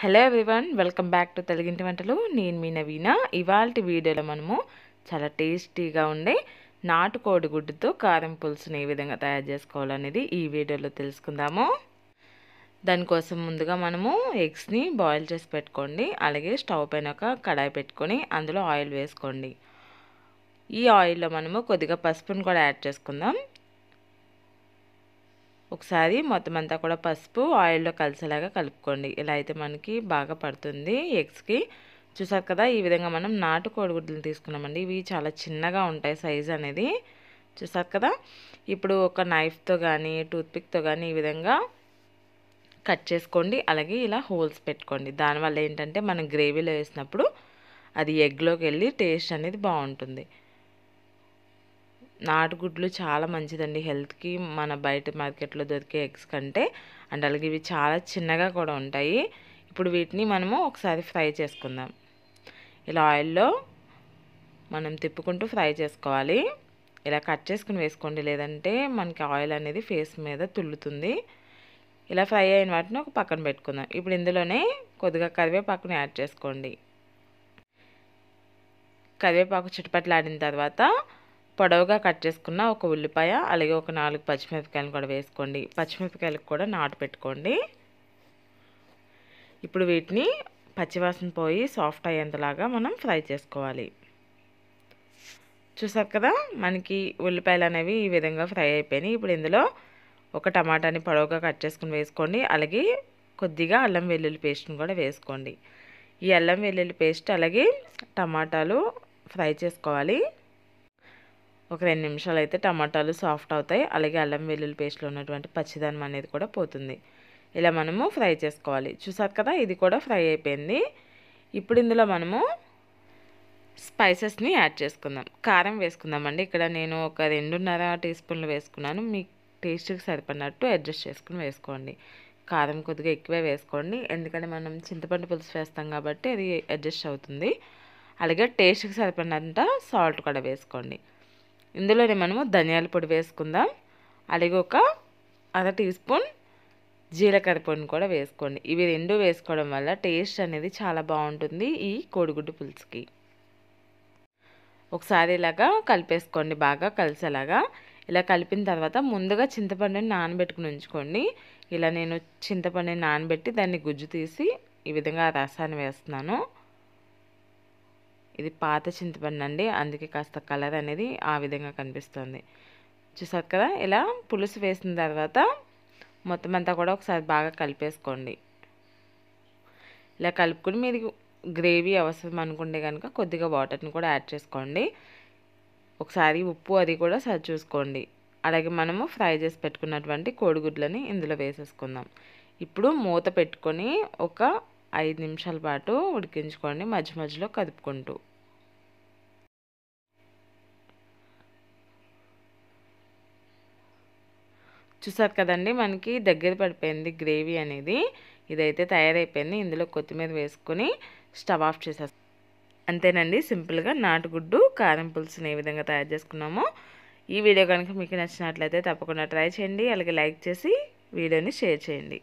hello everyone welcome back to తెలుగింటి వంటలు నేను మీ నవీన ఇవాళ వీడియోలో మనము చాలా టేస్టీగా ఉండే నాటుకోడి గుడ్డుతో కారం పులుసుని ఏ విధంగా తయారు చేసుకోవాలనేది ఈ వీడియోలో తెలుసుకుందాము దానికోసం ముందుగా మనము ఎగ్స్ని బాయిల్ చేసి పెట్టుకోండి అలాగే స్టవ్ పైన ఒక కడాయి పెట్టుకొని అందులో ఆయిల్ వేసుకోండి ఈ ఆయిల్లో మనము కొద్దిగా పసుపును కూడా యాడ్ చేసుకుందాం ఒకసారి మొత్తం అంతా కూడా పసుపు ఆయిల్లో కలిసేలాగా కలుపుకోండి ఇలా అయితే మనకి బాగా పడుతుంది ఎగ్స్కి చూసారు కదా ఈ విధంగా మనం నాటు కోడిగుడ్లు తీసుకున్నామండి ఇవి చాలా చిన్నగా ఉంటాయి సైజ్ అనేది చూసారు కదా ఇప్పుడు ఒక నైఫ్తో కానీ టూత్పిక్తో కానీ ఈ విధంగా కట్ చేసుకోండి అలాగే ఇలా హోల్స్ పెట్టుకోండి దానివల్ల ఏంటంటే మనం గ్రేవీలో వేసినప్పుడు అది ఎగ్లోకి వెళ్ళి టేస్ట్ అనేది బాగుంటుంది నాటుగుడ్లు చాలా మంచిదండి హెల్త్కి మన బయట మార్కెట్లో దొరికే ఎగ్స్ కంటే అండ్ అలాగే ఇవి చాలా చిన్నగా కూడా ఉంటాయి ఇప్పుడు వీటిని మనము ఒకసారి ఫ్రై చేసుకుందాం ఇలా ఆయిల్లో మనం తిప్పుకుంటూ ఫ్రై చేసుకోవాలి ఇలా కట్ చేసుకుని వేసుకోండి లేదంటే మనకి ఆయిల్ అనేది ఫేస్ మీద తుల్లుతుంది ఇలా ఫ్రై అయిన వాటిని ఒక పక్కన పెట్టుకుందాం ఇప్పుడు ఇందులోనే కొద్దిగా కరివేపాకుని యాడ్ చేసుకోండి కరివేపాకు చిటపట్లాడిన తర్వాత పొడవుగా కట్ చేసుకున్న ఒక ఉల్లిపాయ అలాగే ఒక నాలుగు పచ్చిమిరపకాయలు కూడా వేసుకోండి పచ్చిమిరపకాయలు కూడా నాటు పెట్టుకోండి ఇప్పుడు వీటిని పచ్చివాసన పోయి సాఫ్ట్ అయ్యేంతలాగా మనం ఫ్రై చేసుకోవాలి చూసారు కదా మనకి ఉల్లిపాయలు అనేవి ఈ విధంగా ఫ్రై అయిపోయినాయి ఇప్పుడు ఇందులో ఒక టమాటాని పొడవుగా కట్ చేసుకుని వేసుకోండి అలాగే కొద్దిగా అల్లం వెల్లుల్లి పేస్ట్ని కూడా వేసుకోండి ఈ అల్లం వెల్లుల్లి పేస్ట్ అలాగే టమాటాలు ఫ్రై చేసుకోవాలి ఒక రెండు నిమిషాలు అయితే టమాటాలు సాఫ్ట్ అవుతాయి అలాగే అల్లం వెల్లుల్లి పేస్ట్లో ఉన్నటువంటి పచ్చిదనం అనేది కూడా పోతుంది ఇలా మనము ఫ్రై చేసుకోవాలి చూసారు కదా ఇది కూడా ఫ్రై అయిపోయింది ఇప్పుడు ఇందులో మనము స్పైసెస్ని యాడ్ చేసుకుందాం కారం వేసుకుందామండి ఇక్కడ నేను ఒక రెండున్నర టీ స్పూన్లు వేసుకున్నాను మీ టేస్ట్కి సరిపడినట్టు అడ్జస్ట్ చేసుకుని వేసుకోండి కారం కొద్దిగా ఎక్కువే వేసుకోండి ఎందుకంటే మనం చింతపండు పులుసు వేస్తాం కాబట్టి అది అడ్జస్ట్ అవుతుంది అలాగే టేస్ట్కి సరిపడినంత సాల్ట్ కూడా వేసుకోండి ఇందులోనే మనము ధనియాల పొడి వేసుకుందాం అలాగే ఒక అర టీ స్పూన్ జీలకర్ర పొడిని కూడా వేసుకోండి ఇవి రెండు వేసుకోవడం వల్ల టేస్ట్ అనేది చాలా బాగుంటుంది ఈ కోడిగుడ్డు పులుసుకి ఒకసారి ఇలాగా కలిపేసుకోండి బాగా కలిసేలాగా ఇలా కలిపిన తర్వాత ముందుగా చింతపండుని నానబెట్టుకుని ఉంచుకోండి ఇలా నేను చింతపండుని నానబెట్టి దాన్ని గుజ్జు తీసి ఈ విధంగా రసాన్ని వేస్తున్నాను ఇది పాత చింతపండు అండి అందుకే కాస్త కలర్ అనేది ఆ విధంగా కనిపిస్తుంది చూసారు కదా ఇలా పులుసు వేసిన తర్వాత మొత్తం అంతా కూడా ఒకసారి బాగా కలిపేసుకోండి ఇలా కలుపుకుని మీరు గ్రేవీ అవసరం అనుకుంటే కనుక కొద్దిగా వాటర్ని కూడా యాడ్ చేసుకోండి ఒకసారి ఉప్పు అది కూడా సరి చూసుకోండి అలాగే మనము ఫ్రై చేసి పెట్టుకున్నటువంటి కోడిగుడ్లని ఇందులో వేసేసుకుందాం ఇప్పుడు మూత పెట్టుకొని ఒక ఐదు నిమిషాల పాటు ఉడికించుకోండి మధ్య మధ్యలో కదుపుకుంటూ చూసారు కదండి మనకి దగ్గర పడిపోయింది గ్రేవీ అనేది ఇదైతే తయారైపోయింది ఇందులో కొత్తిమీర వేసుకుని స్టవ్ ఆఫ్ చేసేస్తాం అంతేనండి సింపుల్గా నాటుగుడ్డు కారం పులుసుని ఏ విధంగా తయారు చేసుకున్నామో ఈ వీడియో కనుక మీకు నచ్చినట్లయితే తప్పకుండా ట్రై చేయండి అలాగే లైక్ చేసి వీడియోని షేర్ చేయండి